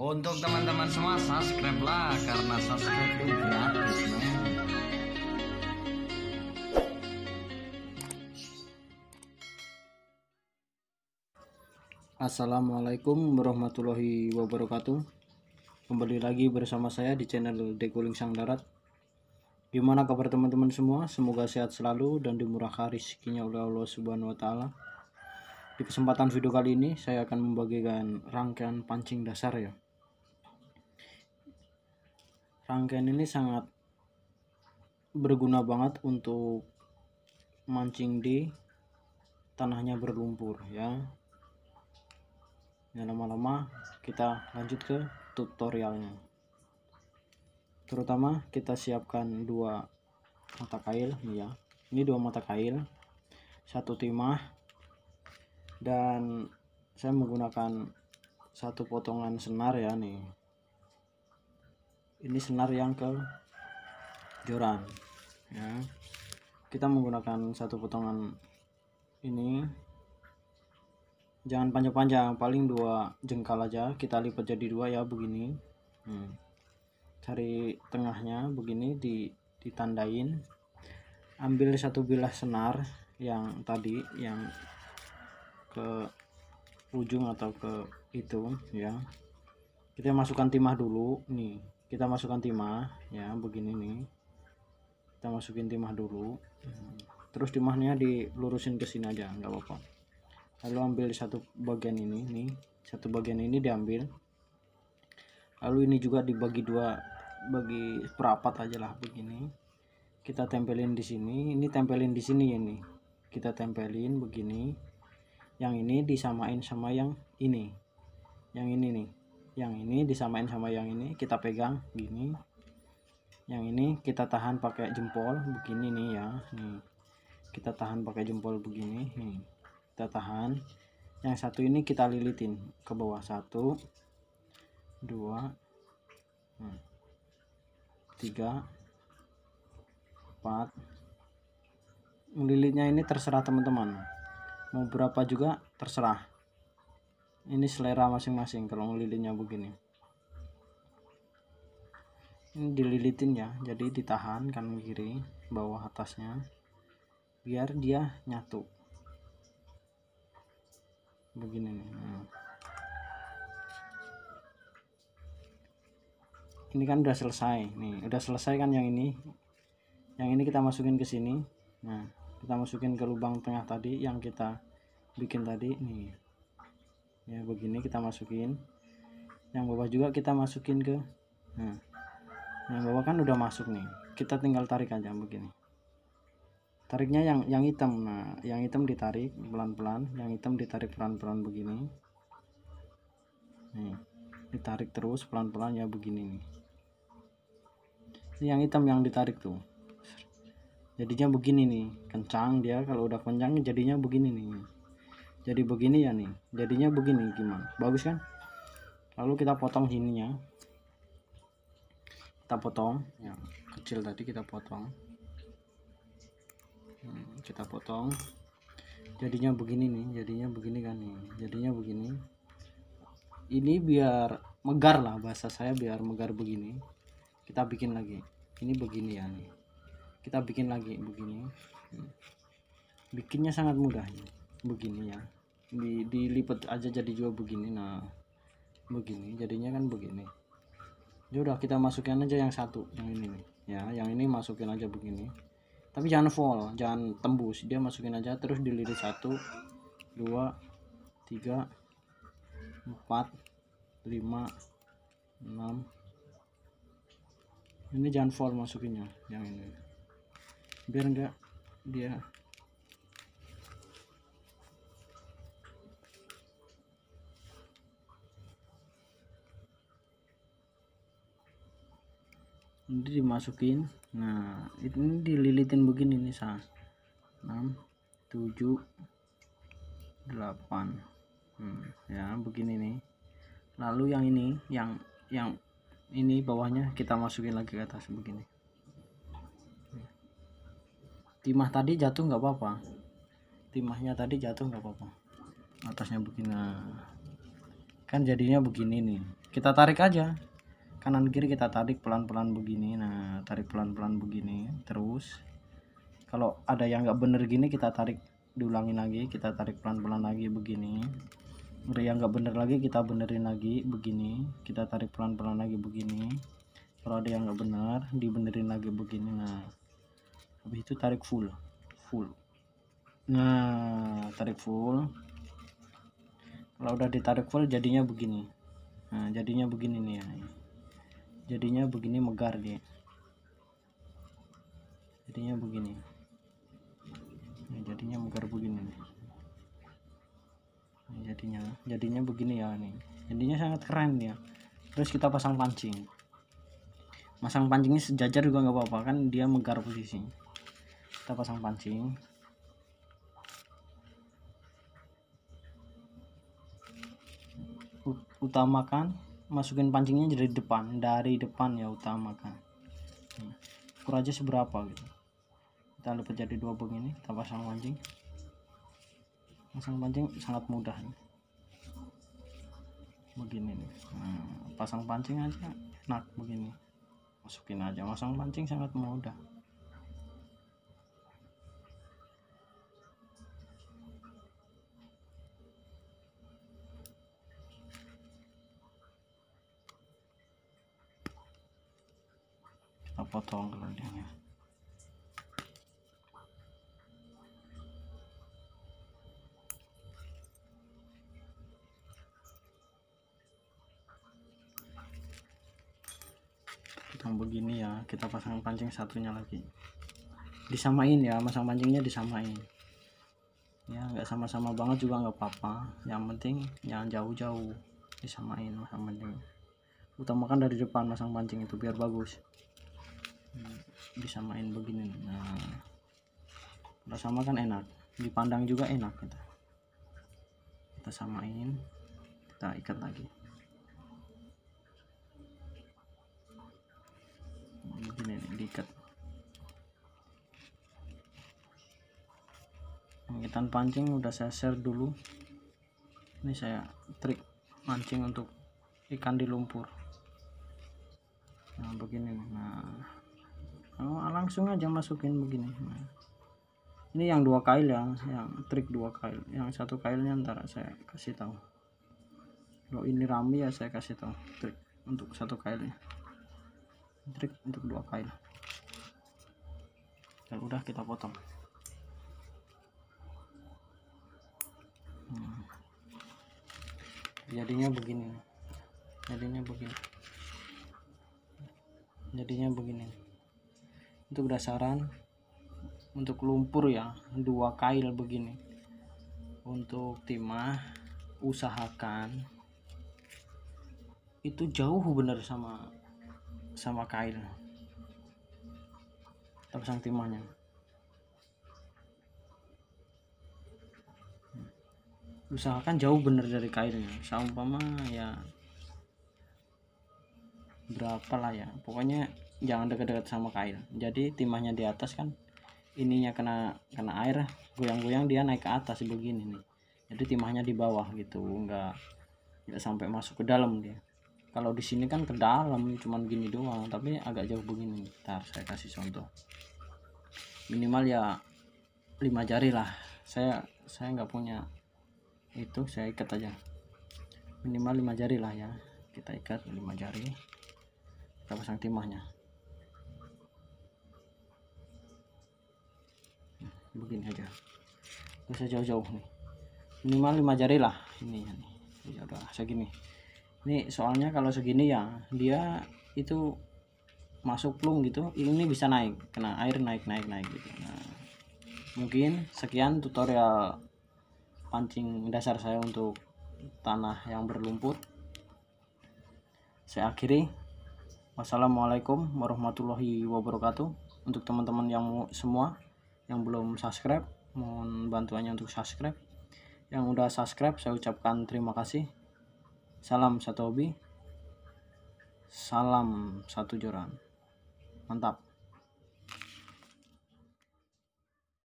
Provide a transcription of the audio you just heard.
Untuk teman-teman semua subscribe lah karena subscribe itu gratis men. Assalamualaikum warahmatullahi wabarakatuh. Kembali lagi bersama saya di channel Dekuling Sang Darat. Gimana kabar teman-teman semua? Semoga sehat selalu dan dimurahkan rezekinya oleh Allah Subhanahu wa taala. Di kesempatan video kali ini saya akan membagikan rangkaian pancing dasar ya rangkaian ini sangat berguna banget untuk mancing di tanahnya berlumpur ya yang lama-lama kita lanjut ke tutorialnya terutama kita siapkan dua mata kail ya ini dua mata kail satu timah dan saya menggunakan satu potongan senar ya nih ini senar yang ke joran ya kita menggunakan satu potongan ini jangan panjang-panjang paling dua jengkal aja kita lipat jadi dua ya begini hmm. cari tengahnya begini di ditandain ambil satu bilah senar yang tadi yang ke ujung atau ke itu ya kita masukkan timah dulu nih kita masukkan timah ya begini nih kita masukin timah dulu terus timahnya dilurusin ke sini aja nggak apa-apa lalu ambil satu bagian ini nih satu bagian ini diambil lalu ini juga dibagi dua bagi perapat aja lah begini kita tempelin di sini ini tempelin di sini ini ya, kita tempelin begini yang ini disamain sama yang ini yang ini nih yang ini disamain sama yang ini kita pegang gini yang ini kita tahan pakai jempol begini nih ya nih kita tahan pakai jempol begini nih kita tahan yang satu ini kita lilitin ke bawah satu dua hmm. tiga empat lilitnya ini terserah teman-teman mau berapa juga terserah ini selera masing-masing kalau ngelilitnya begini ini dililitin ya jadi ditahan kan kiri bawah atasnya biar dia nyatu begini nih hmm. ini kan udah selesai nih udah selesai kan yang ini yang ini kita masukin ke sini nah kita masukin ke lubang tengah tadi yang kita bikin tadi nih ya begini kita masukin yang bawah juga kita masukin ke nah, yang bawah kan udah masuk nih kita tinggal tarik aja begini tariknya yang yang hitam nah yang hitam ditarik pelan-pelan yang hitam ditarik pelan-pelan begini nih ditarik terus pelan-pelan ya begini nih ini yang hitam yang ditarik tuh jadinya begini nih kencang dia kalau udah kencang jadinya begini nih jadi begini ya nih jadinya begini gimana bagus kan lalu kita potong sininya kita potong yang kecil tadi kita potong hmm, kita potong jadinya begini nih jadinya begini kan nih jadinya begini ini biar megar lah bahasa saya biar megar begini kita bikin lagi ini begini ya nih kita bikin lagi begini hmm. bikinnya sangat mudah nih begini ya di, dilipat aja jadi juga begini nah begini jadinya kan begini ya udah kita masukin aja yang satu yang ini nih ya yang ini masukin aja begini tapi jangan full jangan tembus dia masukin aja terus dilirik satu dua tiga empat lima enam ini jangan full masukinnya yang ini biar enggak dia Ini dimasukin nah ini dililitin begini nih sah 6 7 8 hmm, ya begini nih lalu yang ini yang yang ini bawahnya kita masukin lagi ke atas begini timah tadi jatuh nggak apa-apa timahnya tadi jatuh nggak apa-apa atasnya begini nah, kan jadinya begini nih kita tarik aja kanan kiri kita tarik pelan-pelan begini nah tarik pelan-pelan begini terus kalau ada yang nggak bener gini kita tarik diulangi lagi kita tarik pelan-pelan lagi begini ada yang nggak bener lagi kita benerin lagi begini kita tarik pelan-pelan lagi begini kalau ada yang nggak benar dibenerin lagi begini nah habis itu tarik full full nah tarik full kalau udah ditarik full jadinya begini nah jadinya begini nih ya jadinya begini megar dia jadinya begini nah, jadinya megar begini nah, jadinya jadinya begini ya nih jadinya sangat keren ya terus kita pasang pancing pasang pancingnya sejajar juga nggak apa-apa kan dia megar posisi kita pasang pancing utamakan masukin pancingnya dari depan dari depan ya utamakan nah, ukur aja seberapa gitu kita dapat jadi dua begini kita pasang pancing pasang pancing sangat mudah ya. begini nih nah, pasang pancing aja enak begini masukin aja pasang pancing sangat mudah potong kelendirnya kita begini ya kita pasang pancing satunya lagi disamain ya masang pancingnya disamain ya nggak sama-sama banget juga nggak apa-apa yang penting jangan jauh-jauh disamain masang pancing utamakan dari depan masang pancing itu biar bagus bisa main begini nah udah sama kan enak dipandang juga enak kita gitu. kita samain kita ikat lagi begini nih, diikat pengitan pancing udah saya share dulu ini saya trik mancing untuk ikan di lumpur nah begini nah oh, ah, langsung aja masukin begini nah. ini yang dua kail ya yang trik dua kail yang satu kailnya ntar saya kasih tahu kalau ini rami ya saya kasih tahu trik untuk satu kailnya trik untuk dua kail dan ya udah kita potong hmm. jadinya begini jadinya begini jadinya begini untuk dasaran untuk lumpur ya dua kail begini untuk timah usahakan itu jauh benar sama sama kail terpasang timahnya hmm. usahakan jauh benar dari kailnya seumpama ya berapa lah ya pokoknya jangan deket-deket sama kail jadi timahnya di atas kan ininya kena kena air goyang-goyang dia naik ke atas begini nih jadi timahnya di bawah gitu enggak nggak sampai masuk ke dalam dia kalau di sini kan ke dalam cuman gini doang tapi agak jauh begini ntar saya kasih contoh minimal ya lima jari lah saya saya nggak punya itu saya ikat aja minimal lima jari lah ya kita ikat lima jari kita pasang timahnya begini aja bisa jauh-jauh nih minimal 5 jari lah ini ya udah segini ini soalnya kalau segini ya dia itu masuk plung gitu ini bisa naik kena air naik naik naik gitu nah, mungkin sekian tutorial pancing dasar saya untuk tanah yang berlumpur saya akhiri wassalamualaikum warahmatullahi wabarakatuh untuk teman-teman yang semua yang belum subscribe mohon bantuannya untuk subscribe yang udah subscribe saya ucapkan terima kasih salam satu hobi salam satu joran mantap